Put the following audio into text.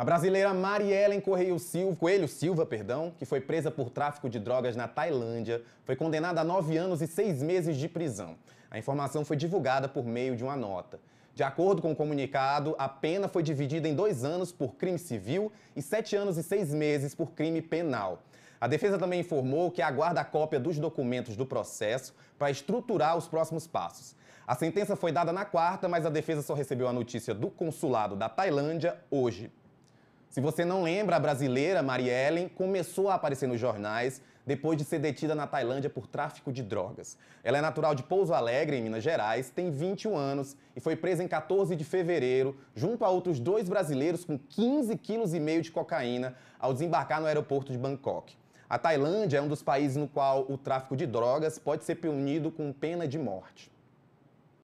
A brasileira Mariellen Correio Silva, Coelho Silva, perdão, que foi presa por tráfico de drogas na Tailândia, foi condenada a nove anos e seis meses de prisão. A informação foi divulgada por meio de uma nota. De acordo com o comunicado, a pena foi dividida em dois anos por crime civil e sete anos e seis meses por crime penal. A defesa também informou que aguarda a cópia dos documentos do processo para estruturar os próximos passos. A sentença foi dada na quarta, mas a defesa só recebeu a notícia do consulado da Tailândia hoje. Se você não lembra, a brasileira Mariellen começou a aparecer nos jornais depois de ser detida na Tailândia por tráfico de drogas. Ela é natural de Pouso Alegre, em Minas Gerais, tem 21 anos e foi presa em 14 de fevereiro, junto a outros dois brasileiros com 15,5 kg de cocaína ao desembarcar no aeroporto de Bangkok. A Tailândia é um dos países no qual o tráfico de drogas pode ser punido com pena de morte.